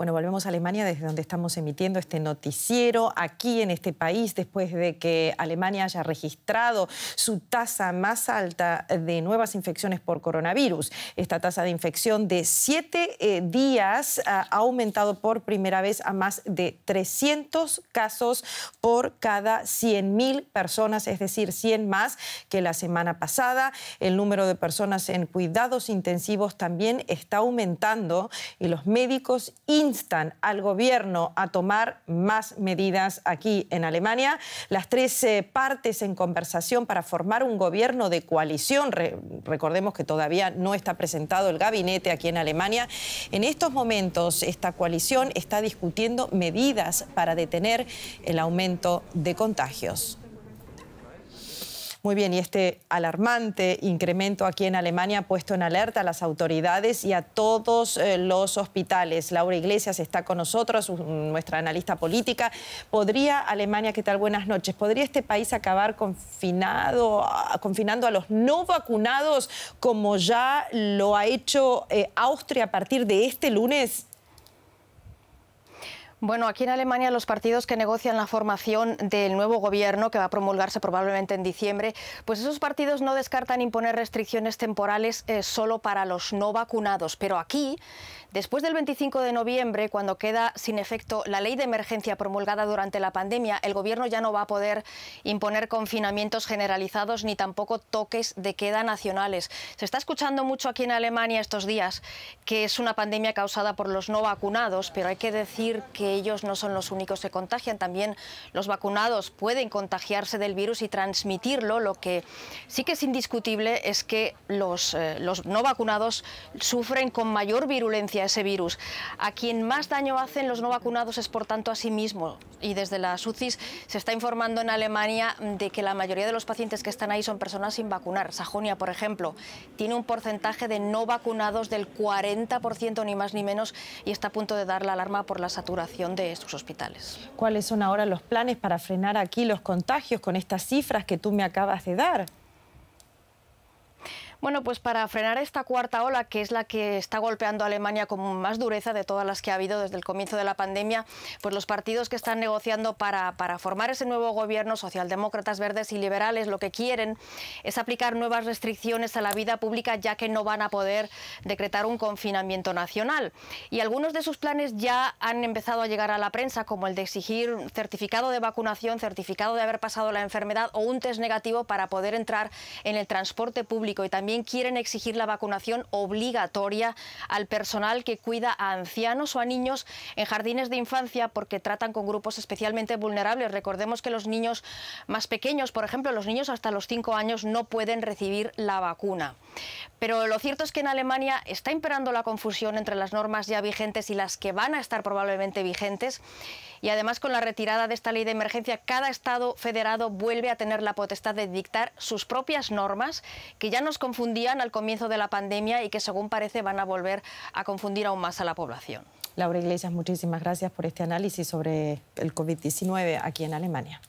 Bueno, volvemos a Alemania desde donde estamos emitiendo este noticiero aquí en este país después de que Alemania haya registrado su tasa más alta de nuevas infecciones por coronavirus. Esta tasa de infección de siete eh, días eh, ha aumentado por primera vez a más de 300 casos por cada 100.000 personas, es decir, 100 más que la semana pasada. El número de personas en cuidados intensivos también está aumentando y los médicos instan al gobierno a tomar más medidas aquí en Alemania. Las tres eh, partes en conversación para formar un gobierno de coalición. recordemos que todavía no está presentado el gabinete aquí en Alemania. En estos momentos, esta coalición está discutiendo medidas para detener el aumento de contagios. Muy bien, y este alarmante incremento aquí en Alemania ha puesto en alerta a las autoridades y a todos eh, los hospitales. Laura Iglesias está con nosotros, nuestra analista política. ¿Podría Alemania, qué tal? Buenas noches. ¿Podría este país acabar confinado, ah, confinando a los no vacunados como ya lo ha hecho eh, Austria a partir de este lunes? Bueno, aquí en Alemania los partidos que negocian la formación del nuevo gobierno que va a promulgarse probablemente en diciembre, pues esos partidos no descartan imponer restricciones temporales eh, solo para los no vacunados. Pero aquí, después del 25 de noviembre, cuando queda sin efecto la ley de emergencia promulgada durante la pandemia, el gobierno ya no va a poder imponer confinamientos generalizados ni tampoco toques de queda nacionales. Se está escuchando mucho aquí en Alemania estos días que es una pandemia causada por los no vacunados, pero hay que decir que ellos no son los únicos que contagian, también los vacunados pueden contagiarse del virus y transmitirlo. Lo que sí que es indiscutible es que los, eh, los no vacunados sufren con mayor virulencia ese virus. A quien más daño hacen los no vacunados es por tanto a sí mismo. Y desde la SuCIS se está informando en Alemania de que la mayoría de los pacientes que están ahí son personas sin vacunar. Sajonia, por ejemplo, tiene un porcentaje de no vacunados del 40%, ni más ni menos, y está a punto de dar la alarma por la saturación de sus hospitales. ¿Cuáles son ahora los planes para frenar aquí los contagios con estas cifras que tú me acabas de dar? Bueno, pues para frenar esta cuarta ola, que es la que está golpeando a Alemania con más dureza de todas las que ha habido desde el comienzo de la pandemia, pues los partidos que están negociando para, formar ese nuevo gobierno, socialdemócratas, verdes y liberales, lo que quieren es aplicar nuevas restricciones a la vida pública, ya que no van a poder decretar un confinamiento nacional. Y algunos de sus planes ya han empezado a llegar a la prensa, como el de exigir certificado de vacunación, certificado de haber pasado la enfermedad o un test negativo para poder entrar en el transporte público y también también quieren exigir la vacunación obligatoria al personal que cuida a ancianos o a niños en jardines de infancia porque tratan con grupos especialmente vulnerables. Recordemos que los niños más pequeños, por ejemplo, los niños hasta los 5 años no pueden recibir la vacuna. Pero lo cierto es que en Alemania está imperando la confusión entre las normas ya vigentes y las que van a estar probablemente vigentes. Y además con la retirada de esta ley de emergencia, cada Estado federado vuelve a tener la potestad de dictar sus propias normas que ya nos confundían al comienzo de la pandemia y que según parece van a volver a confundir aún más a la población. Laura Iglesias, muchísimas gracias por este análisis sobre el COVID-19 aquí en Alemania.